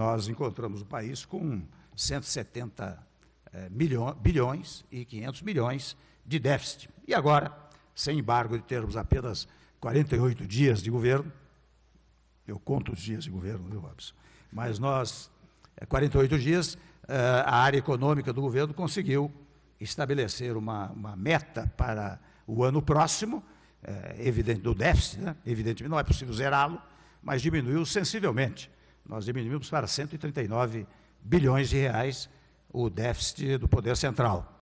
nós encontramos o país com 170 eh, bilhões e 500 milhões de déficit. E agora, sem embargo de termos apenas 48 dias de governo, eu conto os dias de governo, viu, Robson? Mas nós, 48 eh, dias, eh, a área econômica do governo conseguiu estabelecer uma, uma meta para o ano próximo, evidente, do déficit, né? evidentemente não é possível zerá-lo, mas diminuiu sensivelmente nós diminuímos para 139 bilhões de reais o déficit do Poder Central.